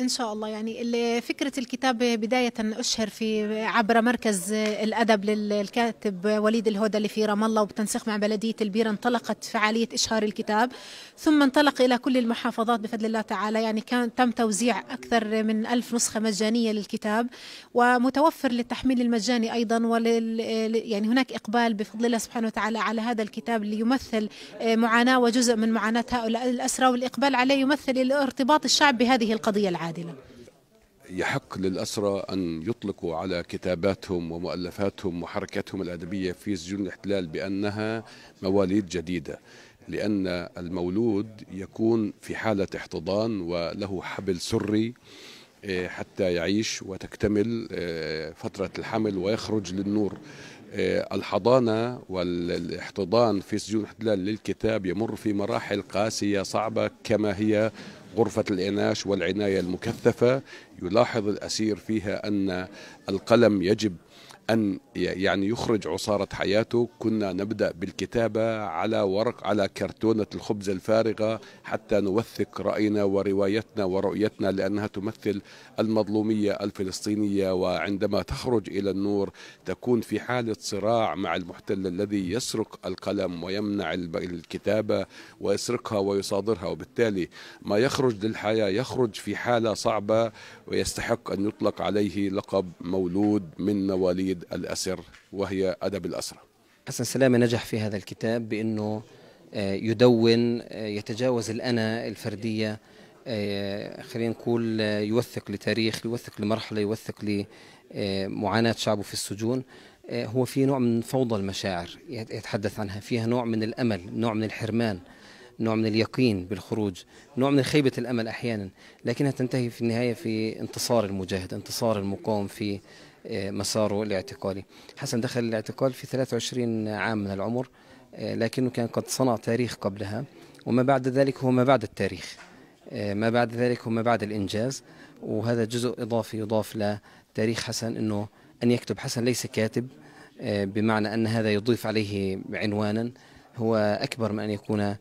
إن شاء الله يعني فكرة الكتاب بداية أشهر في عبر مركز الأدب للكاتب وليد الهودة اللي في رام الله وبتنسيق مع بلدية البيره انطلقت فعالية إشهار الكتاب ثم انطلق إلى كل المحافظات بفضل الله تعالى يعني كان تم توزيع أكثر من ألف نسخة مجانية للكتاب ومتوفر للتحميل المجاني أيضا ولل يعني هناك إقبال بفضل الله سبحانه وتعالى على هذا الكتاب اللي يمثل معاناة وجزء من معاناة هؤلاء الأسرى والإقبال عليه يمثل الارتباط الشعب بهذه القضية العامة عادلة يحق للأسرى أن يطلقوا على كتاباتهم ومؤلفاتهم وحركاتهم الأدبية في سجون الاحتلال بأنها مواليد جديدة لأن المولود يكون في حالة احتضان وله حبل سري آه، حتى يعيش وتكتمل آه، فترة الحمل ويخرج للنور آه، الحضانة والاحتضان في سجون احتلال للكتاب يمر في مراحل قاسية صعبة كما هي غرفة الإناش والعناية المكثفة يلاحظ الأسير فيها أن القلم يجب أن يعني يخرج عصارة حياته كنا نبدأ بالكتابة على ورق على كرتونة الخبز الفارغة حتى نوثق رأينا وروايتنا ورؤيتنا لأنها تمثل المظلومية الفلسطينية وعندما تخرج إلى النور تكون في حالة صراع مع المحتل الذي يسرق القلم ويمنع الكتابة ويسرقها ويصادرها وبالتالي ما يخرج للحياة يخرج في حالة صعبة ويستحق أن يطلق عليه لقب مولود من مواليد تجريد الأسر وهي أدب الأسرة حسن سلامة نجح في هذا الكتاب بأنه آه، يدون آه، يتجاوز الأنا الفردية آه، خلينا نقول يوثق لتاريخ يوثق لمرحلة يوثق لمعاناة شعبه في السجون هو في نوع من فوضى المشاعر يتحدث عنها فيها نوع من الأمل نوع من الحرمان نوع من اليقين بالخروج نوع من خيبة الأمل أحيانا لكنها تنتهي في النهاية في انتصار المجاهد انتصار المقاوم في آه، مساره الاعتقالي حسن دخل الاعتقال في 23 عام من العمر آه، لكنه كان قد صنع تاريخ قبلها وما بعد ذلك هو ما بعد التاريخ آه، ما بعد ذلك هو ما بعد الإنجاز وهذا جزء إضافي يضاف لتاريخ حسن أنه أن يكتب حسن ليس كاتب بمعنى أن هذا يضيف عليه عنوانا هو أكبر من أن يكون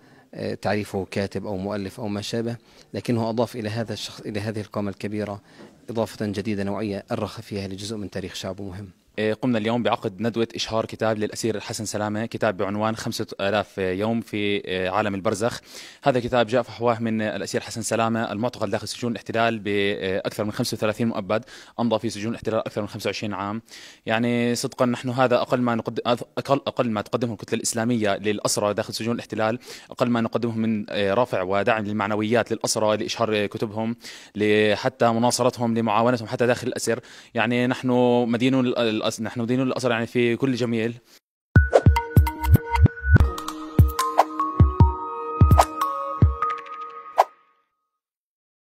تعريفه كاتب أو مؤلف أو ما شابه لكنه أضاف إلى هذا الشخص إلى هذه القامة الكبيرة إضافة جديدة نوعية أرخ فيها لجزء من تاريخ شعبه مهم إيه، قمنا اليوم بعقد ندوة إشهار كتاب للأسير حسن سلامة كتاب بعنوان 5000 يوم في إيه، عالم البرزخ هذا الكتاب جاء فحواه من الأسير حسن سلامة المعتقل داخل سجون الاحتلال بأكثر إيه، من 35 مؤبد أمضى في سجون الاحتلال أكثر من 25 عام يعني صدقا نحن هذا أقل ما نقدم أقل, أقل ما تقدمه الكتلة الإسلامية للأسرى داخل سجون الاحتلال أقل ما نقدمه من رفع ودعم للمعنويات للأسرى لإشهار كتبهم حتى مناصرتهم لمعاونتهم حتى داخل الأسر يعني نحن مدينون نحن مدينون الأسر يعني في كل جميل